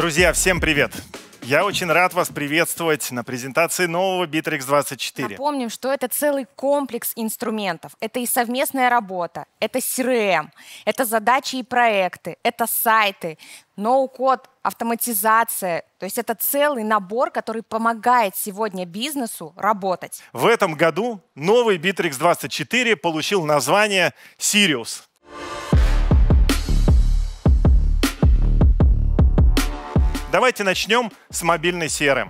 Друзья, всем привет! Я очень рад вас приветствовать на презентации нового Bittrex 24. Напомним, что это целый комплекс инструментов. Это и совместная работа, это CRM, эм, это задачи и проекты, это сайты, ноу-код, автоматизация. То есть это целый набор, который помогает сегодня бизнесу работать. В этом году новый Bittrex 24 получил название Sirius – Давайте начнем с мобильной CRM.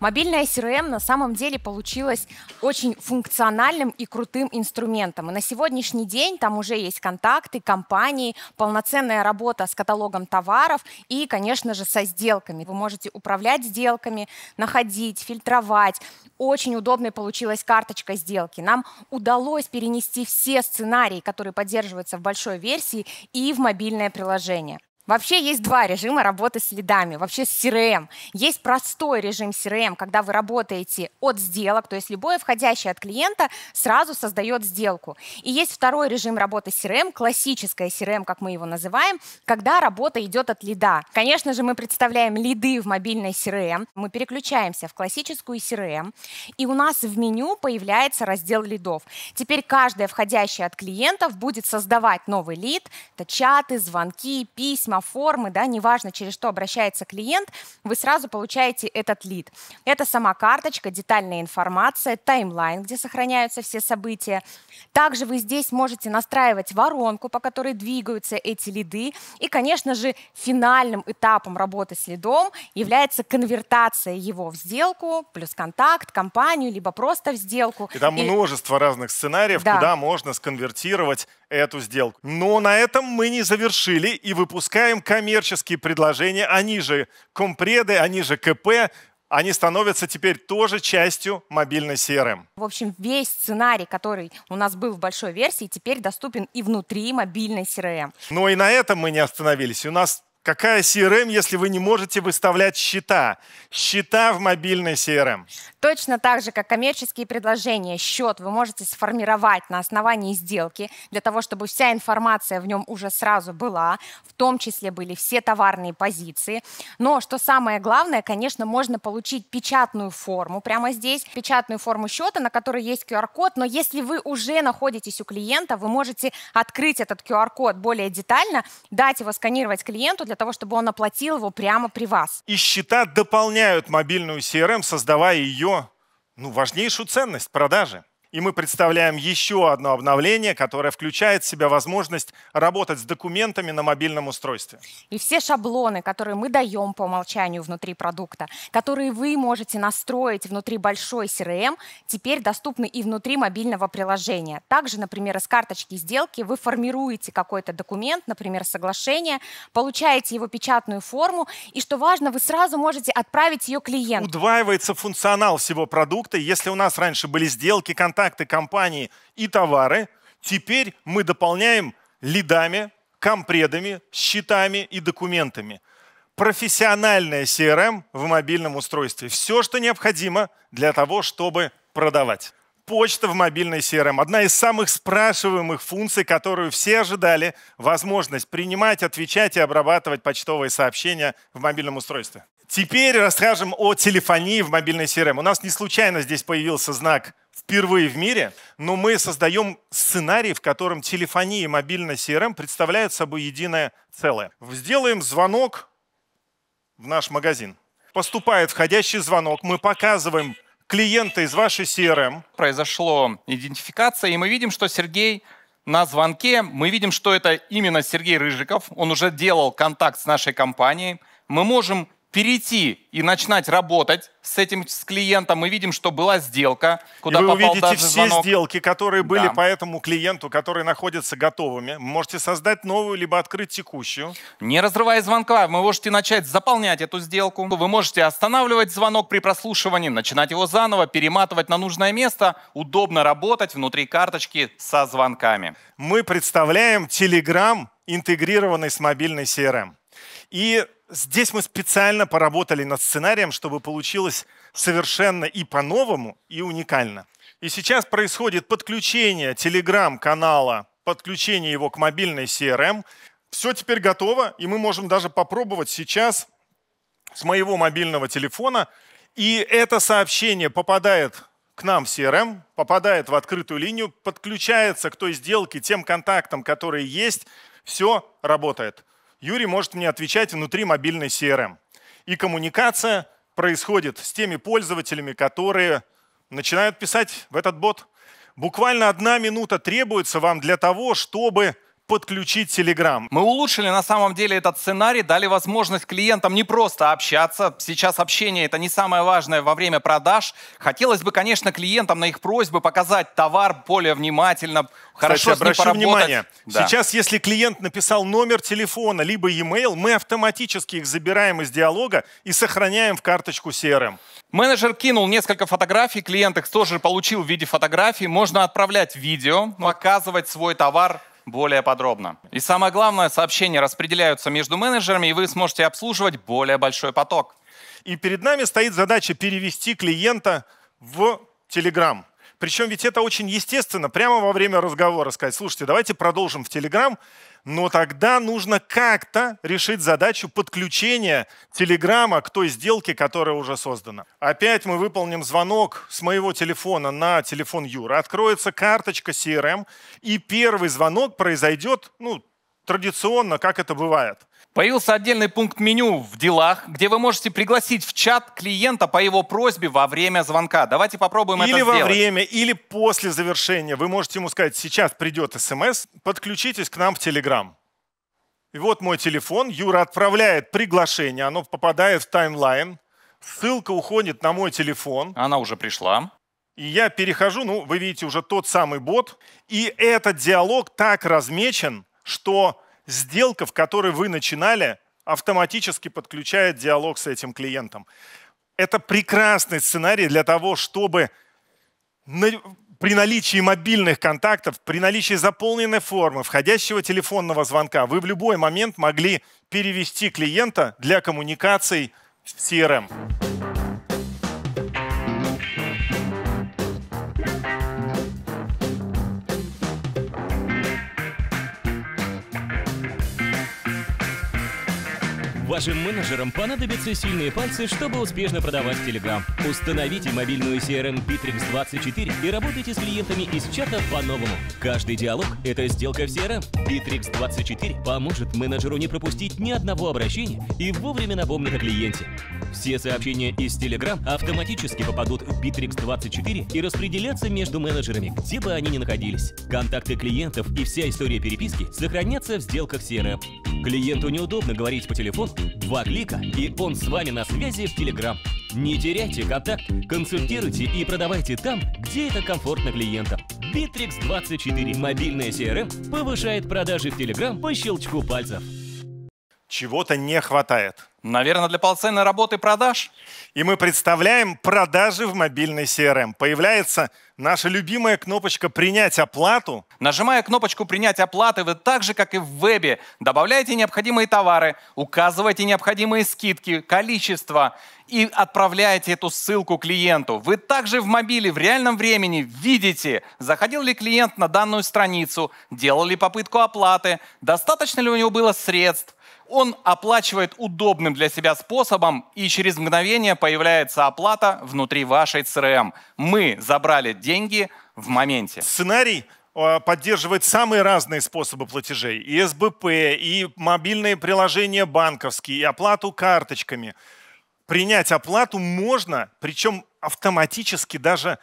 Мобильная CRM на самом деле получилась очень функциональным и крутым инструментом. И на сегодняшний день там уже есть контакты, компании, полноценная работа с каталогом товаров и, конечно же, со сделками. Вы можете управлять сделками, находить, фильтровать. Очень удобной получилась карточка сделки. Нам удалось перенести все сценарии, которые поддерживаются в большой версии, и в мобильное приложение. Вообще есть два режима работы с лидами, вообще с CRM. Эм. Есть простой режим CRM, эм, когда вы работаете от сделок, то есть любое входящее от клиента сразу создает сделку. И есть второй режим работы с CRM, эм, классическая CRM, как мы его называем, когда работа идет от лида. Конечно же, мы представляем лиды в мобильной CRM, мы переключаемся в классическую CRM, и у нас в меню появляется раздел лидов. Теперь каждое входящее от клиентов будет создавать новый лид, это чаты, звонки, письма, письма, формы, да, неважно, через что обращается клиент, вы сразу получаете этот лид. Это сама карточка, детальная информация, таймлайн, где сохраняются все события. Также вы здесь можете настраивать воронку, по которой двигаются эти лиды. И, конечно же, финальным этапом работы с лидом является конвертация его в сделку, плюс контакт, компанию, либо просто в сделку. И там и... множество разных сценариев, да. куда можно сконвертировать эту сделку. Но на этом мы не завершили и выпускаем коммерческие предложения. Они же компреды, они же КП, они становятся теперь тоже частью мобильной CRM. Эм. В общем, весь сценарий, который у нас был в большой версии, теперь доступен и внутри мобильной CRM. Эм. Но ну и на этом мы не остановились. У нас Какая CRM, если вы не можете выставлять счета? Счета в мобильной CRM. Точно так же, как коммерческие предложения, счет вы можете сформировать на основании сделки, для того, чтобы вся информация в нем уже сразу была, в том числе были все товарные позиции. Но, что самое главное, конечно, можно получить печатную форму прямо здесь, печатную форму счета, на которой есть QR-код, но если вы уже находитесь у клиента, вы можете открыть этот QR-код более детально, дать его сканировать клиенту для для того, чтобы он оплатил его прямо при вас. И счета дополняют мобильную CRM, создавая ее ну, важнейшую ценность продажи и мы представляем еще одно обновление, которое включает в себя возможность работать с документами на мобильном устройстве. И все шаблоны, которые мы даем по умолчанию внутри продукта, которые вы можете настроить внутри большой CRM, теперь доступны и внутри мобильного приложения. Также, например, из карточки сделки вы формируете какой-то документ, например, соглашение, получаете его печатную форму, и, что важно, вы сразу можете отправить ее клиенту. Удваивается функционал всего продукта. Если у нас раньше были сделки, контакты, контакты компании и товары, теперь мы дополняем лидами, компредами, счетами и документами. Профессиональная CRM эм в мобильном устройстве. Все, что необходимо для того, чтобы продавать. Почта в мобильной CRM – эм. одна из самых спрашиваемых функций, которую все ожидали – возможность принимать, отвечать и обрабатывать почтовые сообщения в мобильном устройстве. Теперь расскажем о телефонии в мобильной CRM. Эм. У нас не случайно здесь появился знак впервые в мире, но мы создаем сценарий, в котором телефония и мобильная CRM эм представляют собой единое целое. Сделаем звонок в наш магазин. Поступает входящий звонок, мы показываем клиента из вашей CRM. Эм. Произошла идентификация, и мы видим, что Сергей на звонке. Мы видим, что это именно Сергей Рыжиков. Он уже делал контакт с нашей компанией. Мы можем перейти и начинать работать с этим с клиентом. Мы видим, что была сделка, куда и вы попал увидите даже все звонок. сделки, которые были да. по этому клиенту, которые находятся готовыми. Можете создать новую, либо открыть текущую. Не разрывая звонка, вы можете начать заполнять эту сделку. Вы можете останавливать звонок при прослушивании, начинать его заново, перематывать на нужное место. Удобно работать внутри карточки со звонками. Мы представляем Telegram, интегрированный с мобильной CRM. И здесь мы специально поработали над сценарием, чтобы получилось совершенно и по-новому, и уникально. И сейчас происходит подключение телеграм-канала, подключение его к мобильной CRM. Все теперь готово, и мы можем даже попробовать сейчас с моего мобильного телефона. И это сообщение попадает к нам в CRM, попадает в открытую линию, подключается к той сделке, тем контактам, которые есть. Все работает. Юрий может мне отвечать внутри мобильной CRM. Эм. И коммуникация происходит с теми пользователями, которые начинают писать в этот бот. Буквально одна минута требуется вам для того, чтобы подключить Telegram. Мы улучшили на самом деле этот сценарий, дали возможность клиентам не просто общаться. Сейчас общение это не самое важное во время продаж. Хотелось бы, конечно, клиентам на их просьбы показать товар более внимательно, хорошо Кстати, обращу внимание, да. сейчас если клиент написал номер телефона либо e-mail, мы автоматически их забираем из диалога и сохраняем в карточку CRM. Менеджер кинул несколько фотографий, клиент их тоже получил в виде фотографий. Можно отправлять видео, ну, показывать свой товар более подробно. И самое главное, сообщения распределяются между менеджерами, и вы сможете обслуживать более большой поток. И перед нами стоит задача перевести клиента в Telegram. Причем ведь это очень естественно, прямо во время разговора сказать, слушайте, давайте продолжим в Telegram, но тогда нужно как-то решить задачу подключения Телеграма к той сделке, которая уже создана. Опять мы выполним звонок с моего телефона на телефон Юра, откроется карточка CRM, эм, и первый звонок произойдет, ну, традиционно, как это бывает. Появился отдельный пункт меню в делах, где вы можете пригласить в чат клиента по его просьбе во время звонка. Давайте попробуем или это сделать. Или во время, или после завершения. Вы можете ему сказать, сейчас придет смс, подключитесь к нам в Телеграм. И вот мой телефон, Юра отправляет приглашение, оно попадает в таймлайн, ссылка уходит на мой телефон. Она уже пришла. И я перехожу, ну, вы видите, уже тот самый бот. И этот диалог так размечен, что сделка, в которой вы начинали, автоматически подключает диалог с этим клиентом. Это прекрасный сценарий для того, чтобы при наличии мобильных контактов, при наличии заполненной формы, входящего телефонного звонка, вы в любой момент могли перевести клиента для коммуникаций в CRM. Вашим менеджерам понадобятся сильные пальцы, чтобы успешно продавать Telegram. Установите мобильную CRM bitrix 24 и работайте с клиентами из чата по-новому. Каждый диалог — это сделка в CRM. bitrix 24 поможет менеджеру не пропустить ни одного обращения и вовремя напомнить о клиенте. Все сообщения из Telegram автоматически попадут в bitrix 24 и распределятся между менеджерами, где бы они ни находились. Контакты клиентов и вся история переписки сохранятся в сделках CRM. Клиенту неудобно говорить по телефону, два клика, и он с вами на связи в Телеграм. Не теряйте контакт, консультируйте и продавайте там, где это комфортно клиентам. Bittrex 24 мобильная CRM эм повышает продажи в Телеграм по щелчку пальцев чего-то не хватает. Наверное, для полноценной работы продаж. И мы представляем продажи в мобильной CRM. Появляется наша любимая кнопочка «Принять оплату». Нажимая кнопочку «Принять оплаты», вы так же, как и в вебе, добавляете необходимые товары, указываете необходимые скидки, количество и отправляете эту ссылку клиенту. Вы также в мобиле в реальном времени видите, заходил ли клиент на данную страницу, делал ли попытку оплаты, достаточно ли у него было средств, он оплачивает удобным для себя способом, и через мгновение появляется оплата внутри вашей CRM. Мы забрали деньги в моменте. Сценарий а, поддерживает самые разные способы платежей. И СБП, и мобильные приложения банковские, и оплату карточками. Принять оплату можно, причем автоматически даже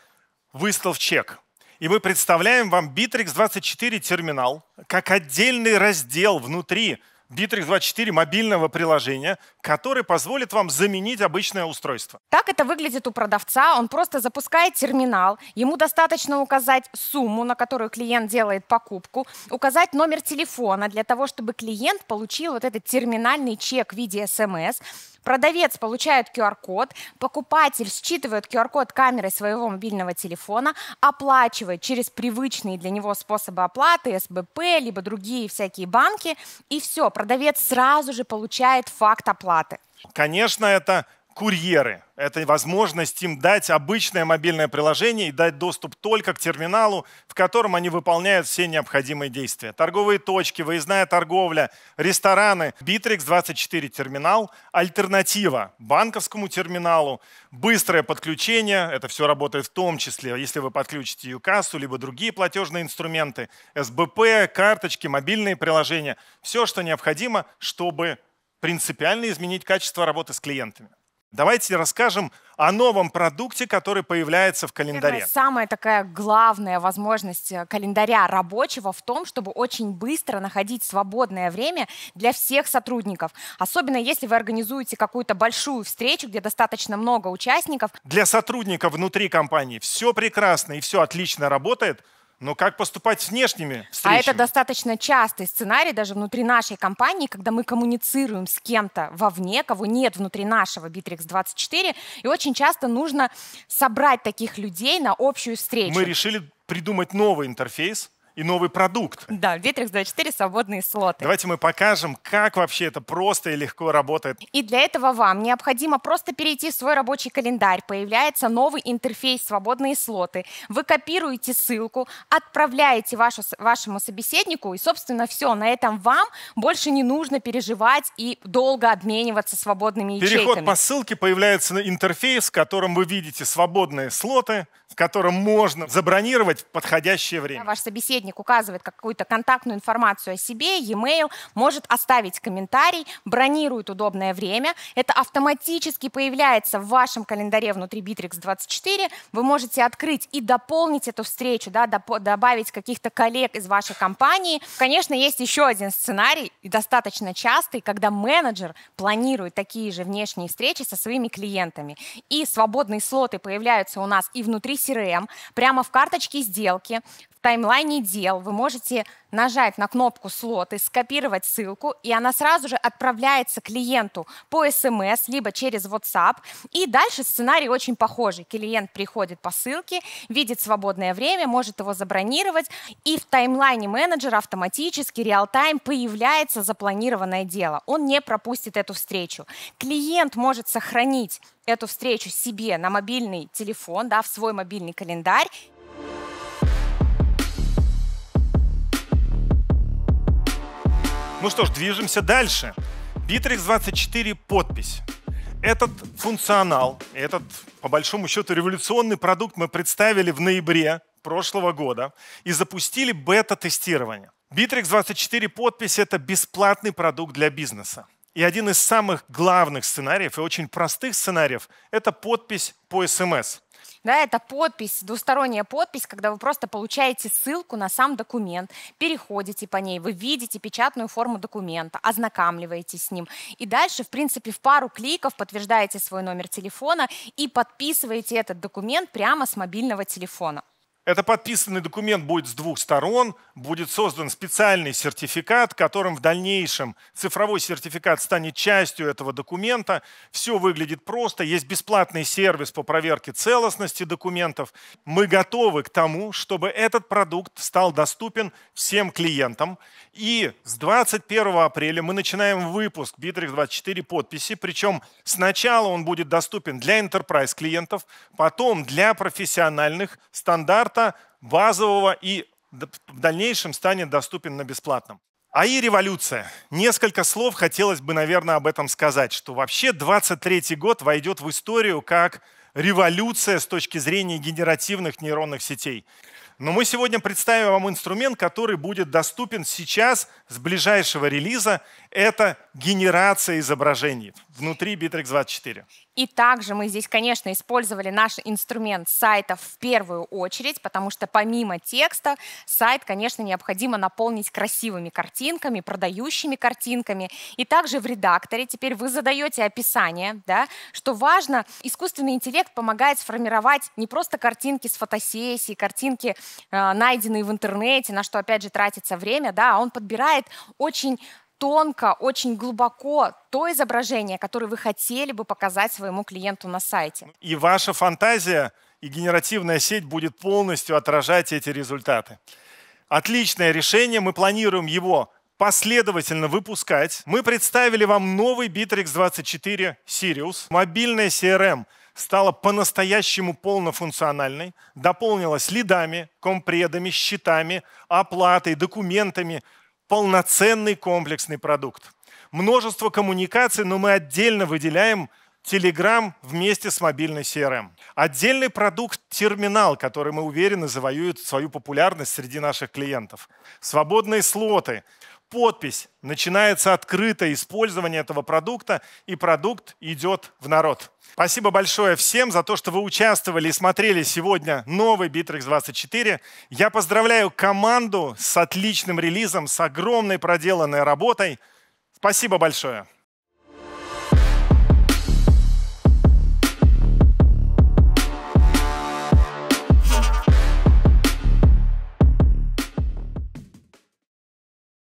выслав чек. И мы представляем вам Bittrex 24 терминал как отдельный раздел внутри Bittrex24 мобильного приложения, который позволит вам заменить обычное устройство. Так это выглядит у продавца. Он просто запускает терминал. Ему достаточно указать сумму, на которую клиент делает покупку, указать номер телефона для того, чтобы клиент получил вот этот терминальный чек в виде смс. Продавец получает QR-код, покупатель считывает QR-код камерой своего мобильного телефона, оплачивает через привычные для него способы оплаты, СБП, либо другие всякие банки, и все, продавец сразу же получает факт оплаты. Конечно, это курьеры. Это возможность им дать обычное мобильное приложение и дать доступ только к терминалу, в котором они выполняют все необходимые действия. Торговые точки, выездная торговля, рестораны, Bittrex 24 терминал, альтернатива банковскому терминалу, быстрое подключение, это все работает в том числе, если вы подключите Юкассу, либо другие платежные инструменты, СБП, карточки, мобильные приложения, все, что необходимо, чтобы принципиально изменить качество работы с клиентами. Давайте расскажем о новом продукте, который появляется в календаре. самая такая главная возможность э, календаря рабочего в том, чтобы очень быстро находить свободное время для всех сотрудников. Особенно если вы организуете какую-то большую встречу, где достаточно много участников. Для сотрудников внутри компании все прекрасно и все отлично работает, но как поступать с внешними встречами? А это достаточно частый сценарий даже внутри нашей компании, когда мы коммуницируем с кем-то вовне, кого нет внутри нашего Bittrex24, и очень часто нужно собрать таких людей на общую встречу. Мы решили придумать новый интерфейс, и новый продукт. Да, Bittrex24 свободные слоты. Давайте мы покажем, как вообще это просто и легко работает. И для этого вам необходимо просто перейти в свой рабочий календарь. Появляется новый интерфейс «Свободные слоты». Вы копируете ссылку, отправляете вашу, вашему собеседнику, и, собственно, все. На этом вам больше не нужно переживать и долго обмениваться свободными ячейками. Переход по ссылке появляется на интерфейс, в котором вы видите свободные слоты, в котором можно забронировать в подходящее время. ваш собеседник собеседник указывает какую-то контактную информацию о себе, e-mail, может оставить комментарий, бронирует удобное время. Это автоматически появляется в вашем календаре внутри Bittrex 24. Вы можете открыть и дополнить эту встречу, да, добавить каких-то коллег из вашей компании. Конечно, есть еще один сценарий, и достаточно частый, когда менеджер планирует такие же внешние встречи со своими клиентами. И свободные слоты появляются у нас и внутри CRM, прямо в карточке сделки, в таймлайне дел вы можете нажать на кнопку слоты, скопировать ссылку, и она сразу же отправляется клиенту по смс, эм либо через WhatsApp. И дальше сценарий очень похожий. Клиент приходит по ссылке, видит свободное время, может его забронировать, и в таймлайне менеджера автоматически реал-тайм появляется запланированное дело. Он не пропустит эту встречу. Клиент может сохранить эту встречу себе на мобильный телефон, да, в свой мобильный календарь Ну что ж, движемся дальше. Bittrex 24 подпись. Этот функционал, этот, по большому счету, революционный продукт мы представили в ноябре прошлого года и запустили бета-тестирование. Bittrex 24 подпись – это бесплатный продукт для бизнеса. И один из самых главных сценариев и очень простых сценариев – это подпись по СМС. Да, это подпись, двусторонняя подпись, когда вы просто получаете ссылку на сам документ, переходите по ней, вы видите печатную форму документа, ознакомливаетесь с ним. И дальше, в принципе, в пару кликов подтверждаете свой номер телефона и подписываете этот документ прямо с мобильного телефона. Это подписанный документ будет с двух сторон, будет создан специальный сертификат, которым в дальнейшем цифровой сертификат станет частью этого документа. Все выглядит просто, есть бесплатный сервис по проверке целостности документов. Мы готовы к тому, чтобы этот продукт стал доступен всем клиентам. И с 21 апреля мы начинаем выпуск Bittrex 24 подписи, причем сначала он будет доступен для enterprise клиентов, потом для профессиональных стандартов формата базового и в дальнейшем станет доступен на бесплатном. АИ революция. Несколько слов хотелось бы, наверное, об этом сказать, что вообще 23 год войдет в историю как революция с точки зрения генеративных нейронных сетей. Но мы сегодня представим вам инструмент, который будет доступен сейчас с ближайшего релиза. Это генерация изображений внутри Bittrex 24. И также мы здесь, конечно, использовали наш инструмент сайта в первую очередь, потому что помимо текста сайт, конечно, необходимо наполнить красивыми картинками, продающими картинками. И также в редакторе теперь вы задаете описание, да, что важно, искусственный интеллект помогает сформировать не просто картинки с фотосессий, картинки, э, найденные в интернете, на что, опять же, тратится время, да, а он подбирает очень тонко, очень глубоко то изображение, которое вы хотели бы показать своему клиенту на сайте. И ваша фантазия и генеративная сеть будет полностью отражать эти результаты. Отличное решение, мы планируем его последовательно выпускать. Мы представили вам новый Bittrex 24 Sirius. Мобильная CRM стала по-настоящему полнофункциональной, дополнилась лидами, компредами, счетами, оплатой, документами, полноценный комплексный продукт. Множество коммуникаций, но мы отдельно выделяем Telegram вместе с мобильной CRM. Отдельный продукт – терминал, который, мы уверены, завоюет свою популярность среди наших клиентов. Свободные слоты – подпись, начинается открытое использование этого продукта, и продукт идет в народ. Спасибо большое всем за то, что вы участвовали и смотрели сегодня новый Bittrex 24. Я поздравляю команду с отличным релизом, с огромной проделанной работой. Спасибо большое.